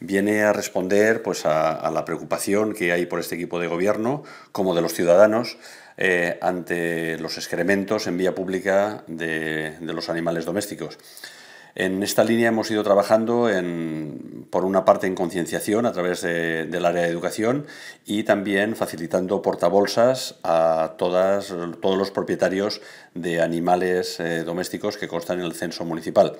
viene a responder pues, a, la preocupación que hay por este equipo de gobierno, como de los ciudadanos, eh, ante los excrementos en vía pública de, los animales domésticos. En esta línea hemos ido trabajando, por una parte, en concienciación a través del área de educación y también facilitando portabolsas a todos los propietarios de animales eh, domésticos que constan en el censo municipal.